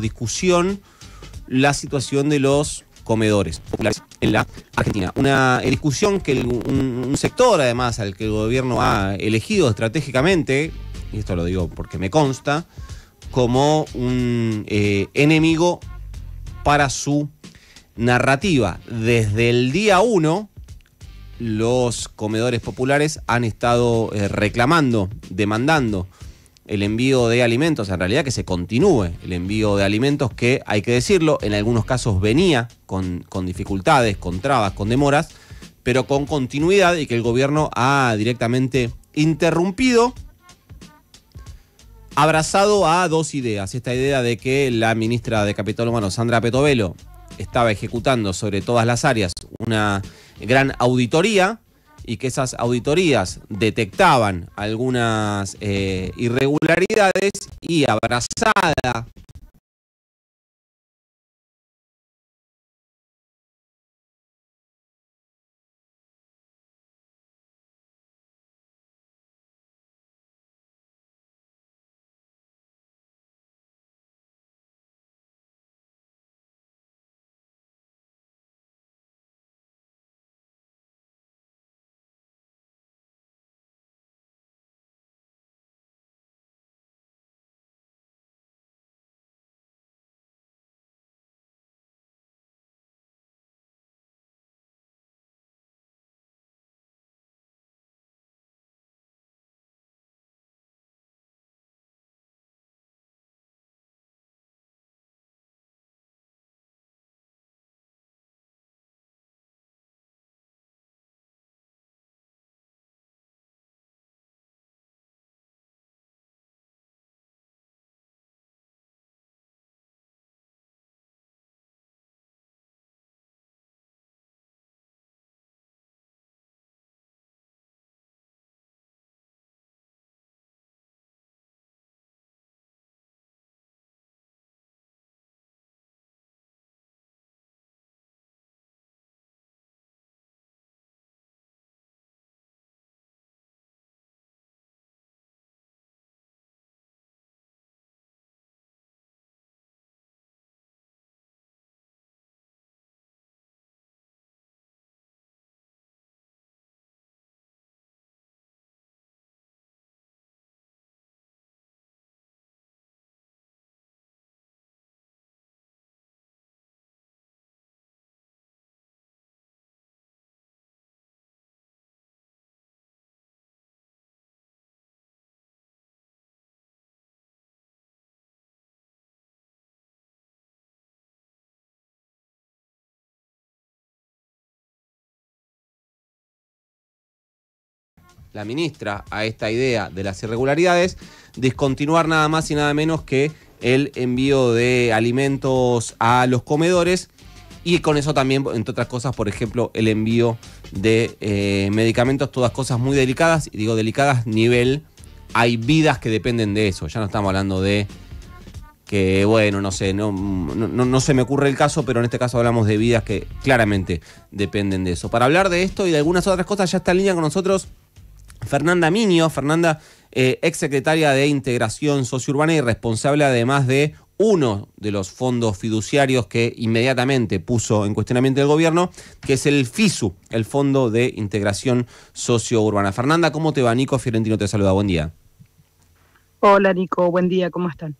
discusión la situación de los comedores populares en la Argentina. Una eh, discusión que un, sector, además, al que el gobierno ha elegido estratégicamente, y esto lo digo porque me consta, como un eh, enemigo para su narrativa. Desde el día uno, los comedores populares han estado eh, reclamando, demandando el envío de alimentos, en realidad que se continúe el envío de alimentos que, hay que decirlo, en algunos casos venía con, dificultades, con trabas, con demoras, pero con continuidad y que el gobierno ha directamente interrumpido, abrazado a dos ideas. Esta idea de que la ministra de Capital Humano, Sandra Petovelo, estaba ejecutando sobre todas las áreas una gran auditoría y que esas auditorías detectaban algunas eh, irregularidades y abrazada la ministra a esta idea de las irregularidades, descontinuar nada más y nada menos que el envío de alimentos a los comedores y con eso también, entre otras cosas, por ejemplo, el envío de eh, medicamentos, todas cosas muy delicadas, y digo delicadas nivel, hay vidas que dependen de eso, ya no estamos hablando de que, bueno, no sé, no se me ocurre el caso, pero en este caso hablamos de vidas que claramente dependen de eso. Para hablar de esto y de algunas otras cosas, ya está en línea con nosotros Fernanda Miño. Fernanda, eh, ex secretaria de Integración Sociourbana y responsable además de uno de los fondos fiduciarios que inmediatamente puso en cuestionamiento el gobierno, que es el FISU, el Fondo de Integración Sociourbana. Fernanda, ¿cómo te va? Nico Fiorentino te saluda. Buen día. Hola, Nico. Buen día. ¿Cómo están?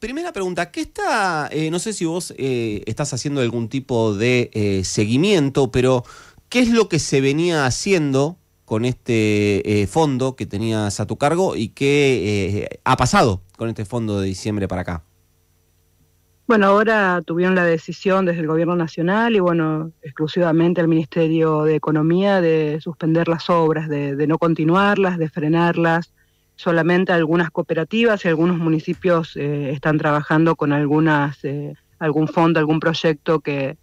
Primera pregunta, ¿qué está, eh, no sé si vos eh, estás haciendo algún tipo de seguimiento, pero ¿qué es lo que se venía haciendo con este eh, fondo que tenías a tu cargo y qué eh, ha pasado con este fondo de diciembre para acá. Bueno, ahora tuvieron la decisión desde el Gobierno Nacional y, bueno, exclusivamente el Ministerio de Economía de suspender las obras, de, no continuarlas, de frenarlas. Solamente algunas cooperativas y algunos municipios eh, están trabajando con algunas, algún fondo, algún proyecto que,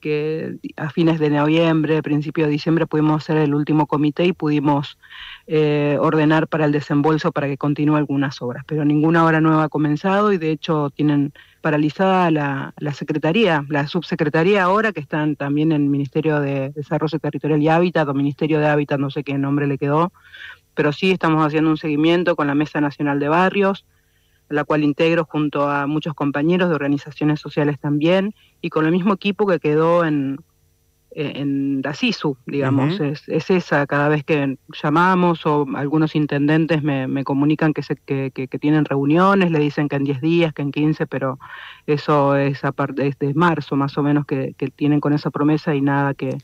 que a fines de noviembre, principio de diciembre, pudimos hacer el último comité y pudimos eh, ordenar para el desembolso para que continúe algunas obras. Pero ninguna obra nueva ha comenzado y de hecho tienen paralizada la, la Secretaría, la Subsecretaría ahora, que están también en el Ministerio de Desarrollo Territorial y Hábitat o Ministerio de Hábitat, no sé qué nombre le quedó, pero sí estamos haciendo un seguimiento con la Mesa Nacional de Barrios la cual integro junto a muchos compañeros de organizaciones sociales también, y con el mismo equipo que quedó en, en DACISU, digamos. es, esa, cada vez que llamamos o algunos intendentes me, comunican que, que, tienen reuniones, le dicen que en 10 días, que en 15, pero eso es a partir de marzo más o menos que, que tienen con esa promesa y nada que,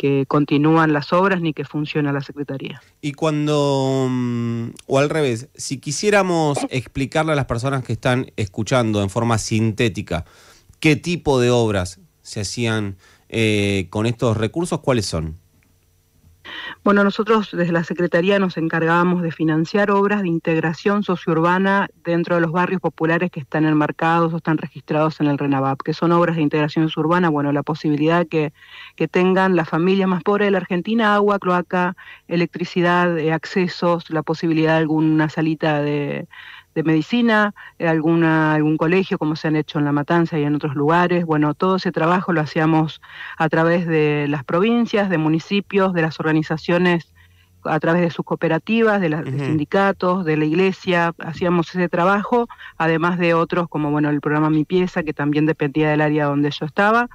que continúan las obras ni que funciona la Secretaría. Y cuando, mm, o al revés, si quisiéramos explicarle a las personas que están escuchando en forma sintética qué tipo de obras se hacían eh, con estos recursos, ¿cuáles son? Bueno, nosotros desde la Secretaría nos encargábamos de financiar obras de integración sociourbana dentro de los barrios populares que están enmarcados o están registrados en el RENAVAP, que son obras de integración urbana, bueno, la posibilidad que, que tengan las familias más pobres de la Argentina, agua, cloaca, electricidad, eh, accesos, la posibilidad de alguna salita de, de medicina, eh, alguna, algún colegio, como se han hecho en La Matanza y en otros lugares. Bueno, todo ese trabajo lo hacíamos a través de las provincias, de municipios, de las organizaciones a través de sus cooperativas, de, los sindicatos, de la iglesia, hacíamos ese trabajo, además de otros como bueno el programa Mi Pieza, que también dependía del área donde yo estaba,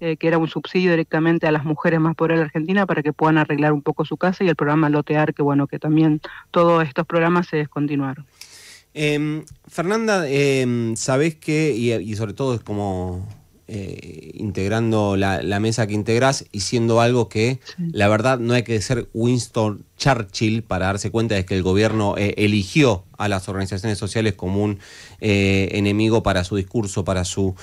eh, que era un subsidio directamente a las mujeres más pobres de la Argentina para que puedan arreglar un poco su casa, y el programa Lotear, que bueno, que también todos estos programas se descontinuaron. Em, Fernanda, eh, sabés que, y, sobre todo es como eh, integrando la, mesa que integras, y siendo algo que la verdad no hay que ser Winston Churchill para darse cuenta de que el gobierno eh, eligió a las organizaciones sociales como un eh, enemigo para su discurso, para su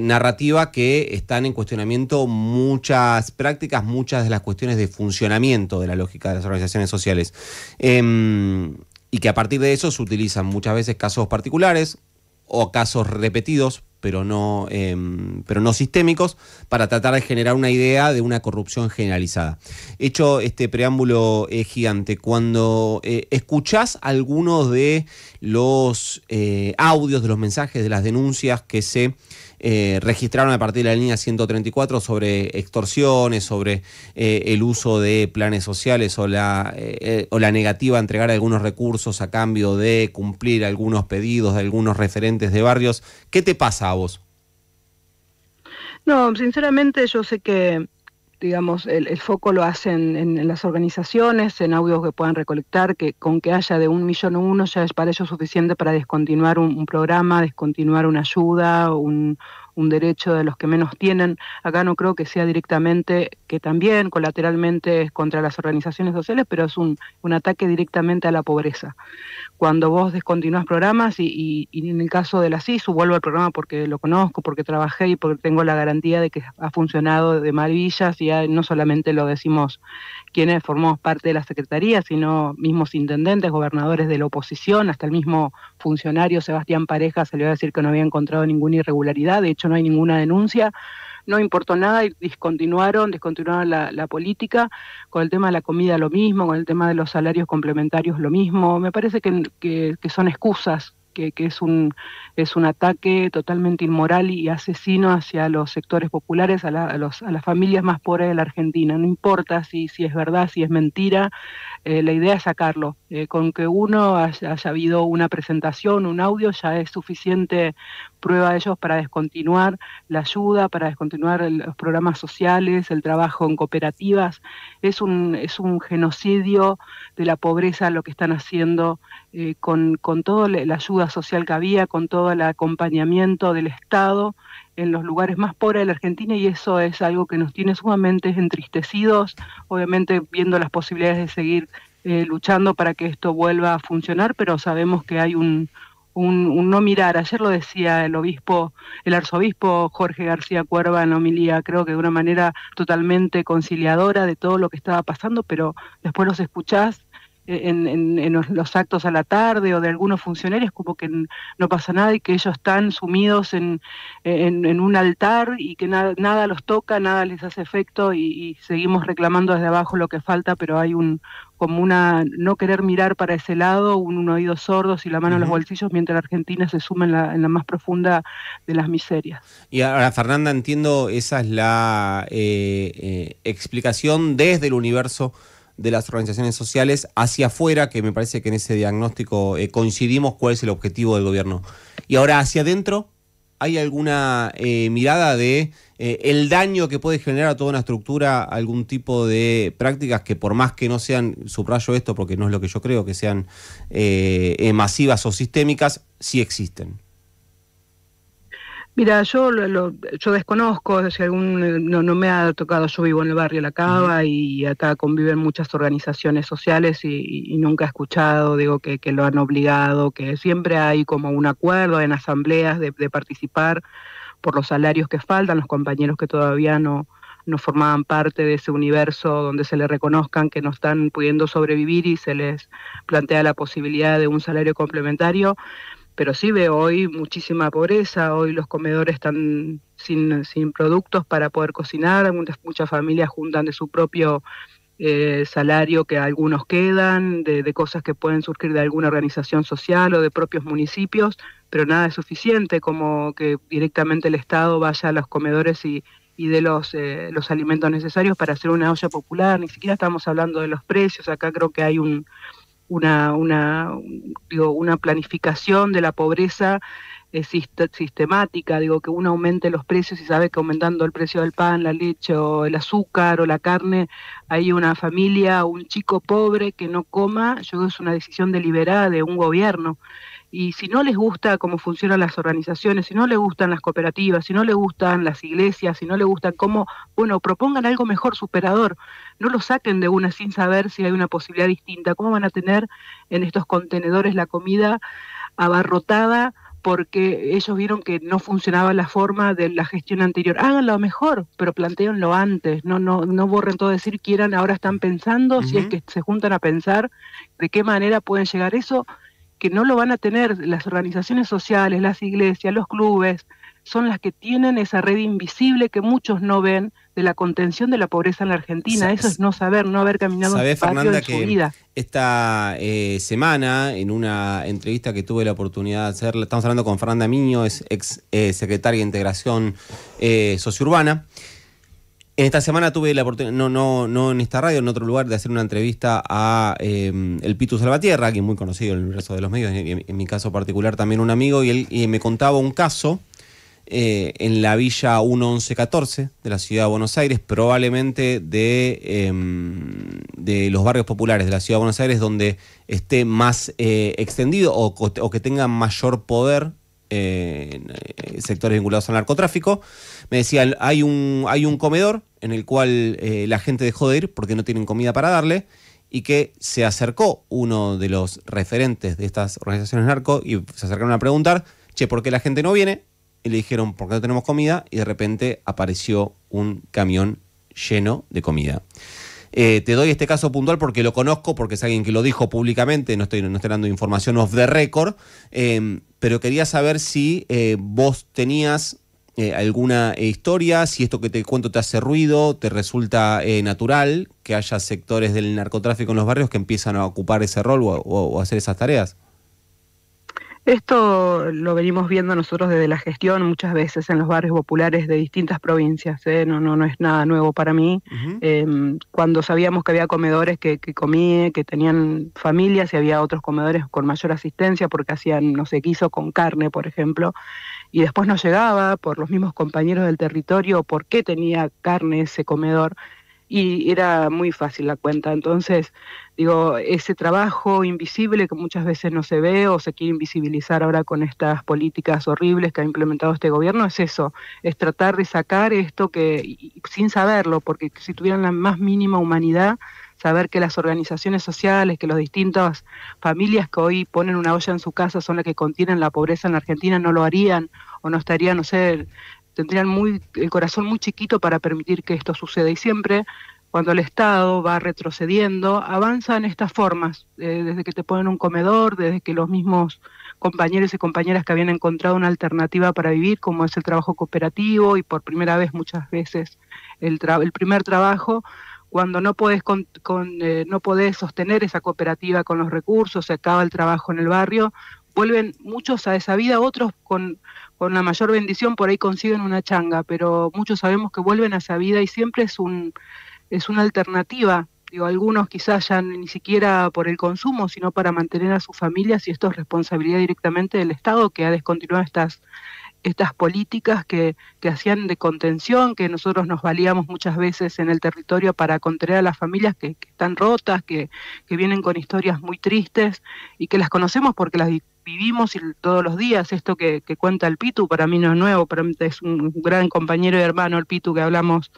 narrativa, que están en cuestionamiento muchas prácticas, muchas de las cuestiones de funcionamiento de la lógica de las organizaciones sociales. Em, y que a partir de eso se utilizan muchas veces casos particulares o casos repetidos, pero no, em, pero no sistémicos, para tratar de generar una idea de una corrupción generalizada. Hecho este preámbulo es eh, gigante, cuando eh, escuchás algunos de los eh, audios, de los mensajes, de las denuncias que se eh, registraron a partir de la línea 134 sobre extorsiones, sobre eh, el uso de planes sociales o la, eh, o la negativa a entregar algunos recursos a cambio de cumplir algunos pedidos de algunos referentes de barrios. ¿Qué te pasa a vos? No, sinceramente yo sé que digamos, el, el, foco lo hacen en, las organizaciones, en audios que puedan recolectar, que con que haya de un millón uno ya es para ellos suficiente para descontinuar un, un programa, descontinuar una ayuda, un, un derecho de los que menos tienen. Acá no creo que sea directamente, que también colateralmente es contra las organizaciones sociales, pero es un, un ataque directamente a la pobreza. Cuando vos descontinúas programas y, en el caso de la CISU vuelvo al programa porque lo conozco, porque trabajé y porque tengo la garantía de que ha funcionado de maravillas y no solamente lo decimos quienes formamos parte de la Secretaría, sino mismos intendentes, gobernadores de la oposición, hasta el mismo funcionario Sebastián Pareja salió a decir que no había encontrado ninguna irregularidad, de hecho no hay ninguna denuncia, no importó nada y discontinuaron, discontinuaron la, política, con el tema de la comida lo mismo, con el tema de los salarios complementarios lo mismo, me parece que, son excusas. Que, es, un, es un ataque totalmente inmoral y asesino hacia los sectores populares, a, las familias más pobres de la Argentina. No importa si, si es verdad, si es mentira, eh, la idea es sacarlo. Eh, con que uno haya habido una presentación, un audio, ya es suficiente prueba a ellos para descontinuar la ayuda, para descontinuar los programas sociales, el trabajo en cooperativas. Es un, es un genocidio de la pobreza lo que están haciendo eh, con, con toda la ayuda social que había, con todo el acompañamiento del Estado en los lugares más pobres de la Argentina y eso es algo que nos tiene sumamente entristecidos, obviamente viendo las posibilidades de seguir eh, luchando para que esto vuelva a funcionar, pero sabemos que hay un, un, no mirar. Ayer lo decía el obispo, el arzobispo Jorge García Cuerva en homilía, creo que de una manera totalmente conciliadora de todo lo que estaba pasando, pero después los escuchás en, los actos a la tarde o de algunos funcionarios como que no pasa nada y que ellos están sumidos en, en un altar y que nada los toca, nada les hace efecto y, seguimos reclamando desde abajo lo que falta, pero hay un como una no querer mirar para ese lado, un, oído sordo y la mano en los bolsillos, mientras la Argentina se suma en la, más profunda de las miserias. Y ahora, Fernanda, entiendo, esa es la eh, eh, explicación desde el universo de las organizaciones sociales hacia afuera, que me parece que en ese diagnóstico eh, coincidimos cuál es el objetivo del gobierno. Y ahora hacia adentro, ¿hay alguna eh, mirada de eh, el daño que puede generar a toda una estructura algún tipo de prácticas que por más que no sean, subrayo esto porque no es lo que yo creo, que sean masivas o sistémicas, sí existen? Mira, yo yo desconozco, si algún eh, no, no, me ha tocado, yo vivo en el barrio La Cava y acá conviven muchas organizaciones sociales y, nunca he escuchado, digo, que, lo han obligado, que siempre hay como un acuerdo en asambleas de, de participar por los salarios que faltan, los compañeros que todavía no, no formaban parte de ese universo donde se les reconozcan que no están pudiendo sobrevivir y se les plantea la posibilidad de un salario complementario, pero sí veo hoy muchísima pobreza, hoy los comedores están sin, sin productos para poder cocinar, muchas, muchas familias juntan de su propio eh, salario que algunos quedan, de, cosas que pueden surgir de alguna organización social o de propios municipios, pero nada es suficiente como que directamente el Estado vaya a los comedores y, y dé los, eh, los alimentos necesarios para hacer una olla popular, ni siquiera estamos hablando de los precios, acá creo que hay un, una, una, digo, una planificación de la pobreza eh, sistemática, digo, que uno aumente los precios y sabe que aumentando el precio del pan, la leche o el azúcar o la carne, hay una familia, un chico pobre que no coma, yo creo que es una decisión deliberada de un gobierno y si no les gusta cómo funcionan las organizaciones, si no les gustan las cooperativas, si no les gustan las iglesias, si no les gusta cómo, bueno, propongan algo mejor, superador. No lo saquen de una sin saber si hay una posibilidad distinta. ¿Cómo van a tener en estos contenedores la comida abarrotada? porque ellos vieron que no funcionaba la forma de la gestión anterior. Háganlo mejor, pero planteenlo antes, no, no, no borren todo decir quieran, ahora están pensando, si es que se juntan a pensar de qué manera pueden llegar eso, que no lo van a tener las organizaciones sociales, las iglesias, los clubes, son las que tienen esa red invisible que muchos no ven de la contención de la pobreza en la Argentina. Eso es no saber, no haber caminado en Fernanda, su vida. Esta eh, semana, en una entrevista que tuve la oportunidad de hacer, estamos hablando con Fernanda Miño, es ex eh, secretaria de Integración eh, Sociurbana. En esta semana tuve la oportunidad, no, no, no en esta radio, en otro lugar, de hacer una entrevista a em, el Pitu Salvatierra, que es muy conocido en el universo de los medios, en, mi caso particular también un amigo, y él me contaba un caso eh, en la villa 1114 de la ciudad de Buenos Aires, probablemente de, em, de los barrios populares de la ciudad de Buenos Aires, donde esté más eh, extendido o que tenga mayor poder en eh, sectores vinculados al narcotráfico. Me decían, hay un, hay un comedor en el cual eh, la gente dejó de ir porque no tienen comida para darle y que se acercó uno de los referentes de estas organizaciones narco y se acercaron a preguntar, che, ¿por qué la gente no viene? Y le dijeron, ¿por qué no tenemos comida? Y de repente apareció un camión lleno de comida. Eh, te doy este caso puntual porque lo conozco, porque es alguien que lo dijo públicamente, no estoy, dando información off the record, em, pero quería saber si eh, vos tenías eh, alguna eh, historia, si esto que te cuento te hace ruido, te resulta natural que haya sectores del narcotráfico en los barrios que empiezan a ocupar ese rol o, a o hacer esas tareas. Esto lo venimos viendo nosotros desde la gestión muchas veces en los barrios populares de distintas provincias, ¿eh? no, no, no es nada nuevo para mí. Em, cuando sabíamos que había comedores que, que comían, que tenían familias y había otros comedores con mayor asistencia porque hacían, no sé, quiso con carne, por ejemplo, y después no llegaba por los mismos compañeros del territorio por qué tenía carne ese comedor y era muy fácil la cuenta. Entonces, digo, ese trabajo invisible que muchas veces no se ve o se quiere invisibilizar ahora con estas políticas horribles que ha implementado este gobierno es eso, es tratar de sacar esto que sin saberlo, porque si tuvieran la más mínima humanidad, saber que las organizaciones sociales, que las distintas familias que hoy ponen una olla en su casa son las que contienen la pobreza en la Argentina, no lo harían o no estarían, no sé, tendrían muy, el corazón muy chiquito para permitir que esto suceda. Y siempre cuando el Estado va retrocediendo, avanza en estas formas, eh, desde que te ponen un comedor, desde que los mismos compañeros y compañeras que habían encontrado una alternativa para vivir, como es el trabajo cooperativo y por primera vez muchas veces el, primer trabajo, cuando no podés, eh, no podés sostener esa cooperativa con los recursos, se acaba el trabajo en el barrio, vuelven muchos a esa vida, otros con, con la mayor bendición por ahí consiguen una changa, pero muchos sabemos que vuelven a esa vida y siempre es, un, es una alternativa Digo, algunos quizás ya ni siquiera por el consumo, sino para mantener a sus familias y esto es responsabilidad directamente del Estado que ha descontinuado estas, estas políticas que, hacían de contención, que nosotros nos valíamos muchas veces en el territorio para contener a las familias que, están rotas, que, vienen con historias muy tristes y que las conocemos porque las vivimos todos los días. Esto que, cuenta el Pitu para mí no es nuevo, es un gran compañero y hermano el Pitu que hablamos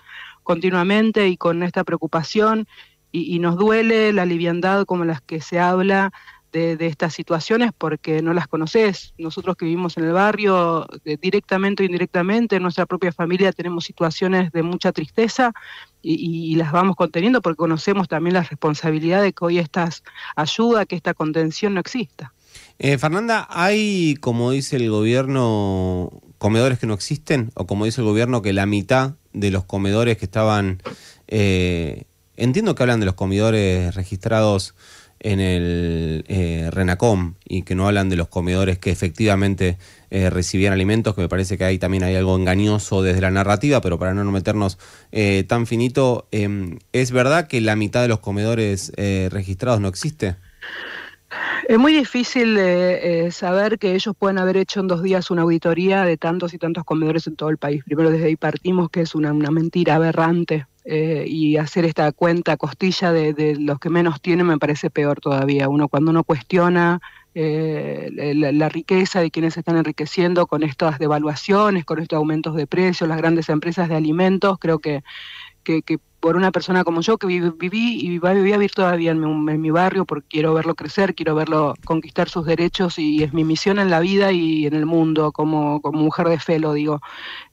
continuamente y con esta preocupación y, y nos duele la liviandad como las que se habla de, estas situaciones porque no las conoces. Nosotros que vivimos en el barrio, eh, directamente o indirectamente, en nuestra propia familia tenemos situaciones de mucha tristeza y, las vamos conteniendo porque conocemos también la responsabilidad de que hoy estas ayuda, que esta contención no exista. Eh, Fernanda, ¿hay, como dice el gobierno, comedores que no existen? ¿O como dice el gobierno, que la mitad de los comedores que estaban... Eh, entiendo que hablan de los comedores registrados en el eh, Renacom y que no hablan de los comedores que efectivamente eh, recibían alimentos, que me parece que ahí también hay algo engañoso desde la narrativa, pero para no meternos eh, tan finito, em, ¿es verdad que la mitad de los comedores registrados no existe? Es muy difícil saber que ellos puedan haber hecho en dos días una auditoría de tantos y tantos comedores en todo el país. Primero desde ahí partimos, que es una, una mentira aberrante eh, y hacer esta cuenta costilla de, los que menos tienen me parece peor todavía. Uno cuando uno cuestiona eh, la, la, riqueza de quienes se están enriqueciendo con estas devaluaciones, con estos aumentos de precios, las grandes empresas de alimentos, creo que que, por una persona como yo que viví y va a vivir todavía en mi, barrio porque quiero verlo crecer, quiero verlo conquistar sus derechos y es mi misión en la vida y en el mundo como, mujer de fe, lo digo.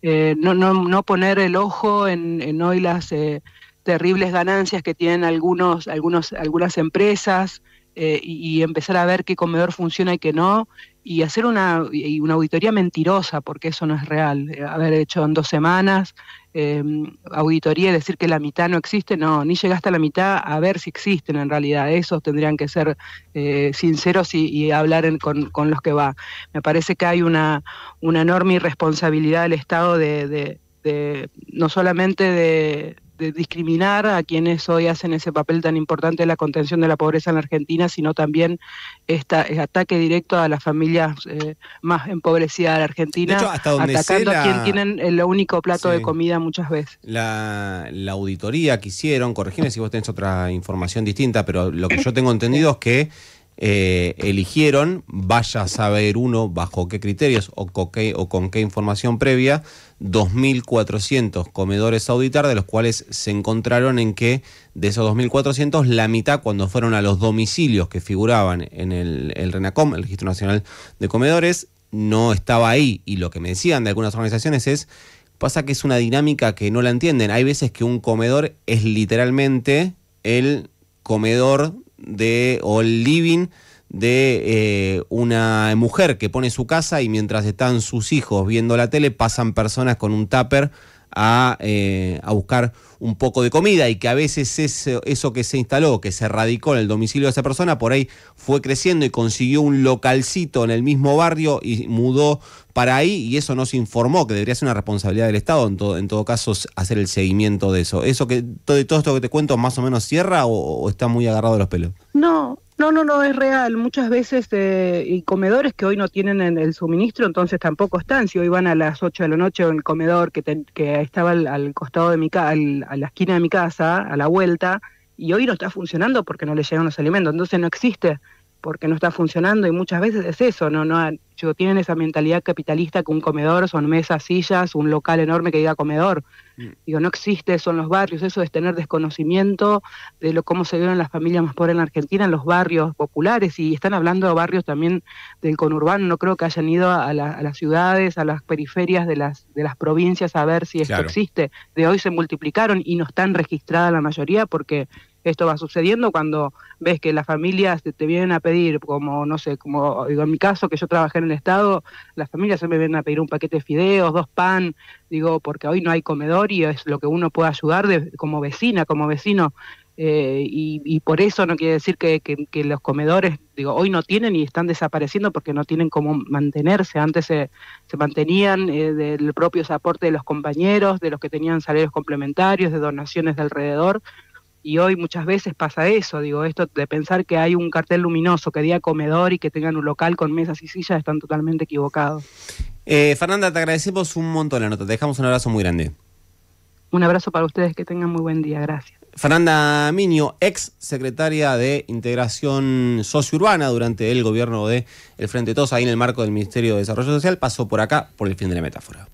Eh, no, no, poner el ojo en, hoy las eh, terribles ganancias que tienen algunos, algunos, algunas empresas eh, y, y empezar a ver qué comedor funciona y qué no y hacer una, una, auditoría mentirosa, porque eso no es real. Eh, haber hecho en dos semanas em, auditoría y decir que la mitad no existe, no, ni llegaste a la mitad a ver si existen en realidad. Esos tendrían que ser eh, sinceros y, hablar con, los que va. Me parece que hay una, una enorme irresponsabilidad del Estado de no solamente de de discriminar a quienes hoy hacen ese papel tan importante de la contención de la pobreza en la Argentina, sino también este ataque directo a las familias eh, más empobrecidas de la Argentina, atacando a quien tienen el único plato de comida muchas veces. La, auditoría quisieron, hicieron, si vos tenés otra información distinta, pero lo que yo tengo entendido es que eh, eligieron, vaya a saber uno bajo qué criterios o con qué, información previa, 2.400 comedores a auditar, de los cuales se encontraron en que de esos 2.400, la mitad cuando fueron a los domicilios que figuraban en el, el RENACOM, el Registro Nacional de Comedores, no estaba ahí. Y lo que me decían de algunas organizaciones es, pasa que es una dinámica que no la entienden. Hay veces que un comedor es literalmente el comedor de, o living de eh, una mujer que pone su casa y mientras están sus hijos viendo la tele pasan personas con un tupper eh, a, buscar un poco de comida y que a veces eso, eso que se instaló, que se radicó en el domicilio de esa persona, por ahí fue creciendo y consiguió un localcito en el mismo barrio y mudó para ahí y eso no se informó que debería ser una responsabilidad del Estado, en todo, en todo caso, hacer el seguimiento de eso. ¿Eso que todo, todo esto que te cuento más o menos cierra o, está muy agarrado los pelos? No, no, no, no, es real. Muchas veces eh, y comedores que hoy no tienen el, el, suministro, entonces tampoco están. Si hoy van a las 8 de la noche en el comedor que, estaba al, costado de mi casa, a la esquina de mi casa, a la vuelta, y hoy no está funcionando porque no le llegan los alimentos, entonces no existe porque no está funcionando y muchas veces es eso, no, no, tienen esa mentalidad capitalista que un comedor son mesas, sillas, un local enorme que diga comedor. Mm. Digo, no existe son los barrios, eso es tener desconocimiento de lo cómo se viven las familias más pobres en la Argentina, en los barrios populares, y están hablando de barrios también del conurbano, no creo que hayan ido a, las ciudades, a las periferias de las, de las provincias a ver si esto existe. De hoy se multiplicaron y no están registradas la mayoría porque esto va sucediendo cuando ves que las familias te, vienen a pedir, como no sé, como digo, en mi caso que yo trabajé en el Estado, las familias se me vienen a pedir un paquete de fideos, dos pan, digo, porque hoy no hay comedor y es lo que uno puede ayudar como vecina, como vecino. Eh, y, por eso no quiere decir que, los comedores, digo, hoy no tienen y están desapareciendo porque no tienen cómo mantenerse. Antes se, mantenían eh, del propio soporte de los compañeros, de los que tenían salarios complementarios, de donaciones de alrededor, y hoy muchas veces pasa eso, digo, esto de pensar que hay un cartel luminoso que diga comedor y que tengan un local con mesas y sillas están totalmente equivocados. Eh, Fernanda, te agradecemos un montón la nota, te dejamos un abrazo muy grande. Un abrazo para ustedes, que tengan muy buen día, gracias. Fernanda Miño, ex secretaria de Integración Socio-Urbana durante el gobierno de El Frente Todos, ahí en el marco del Ministerio de Desarrollo Social, pasó por acá por el fin de la metáfora.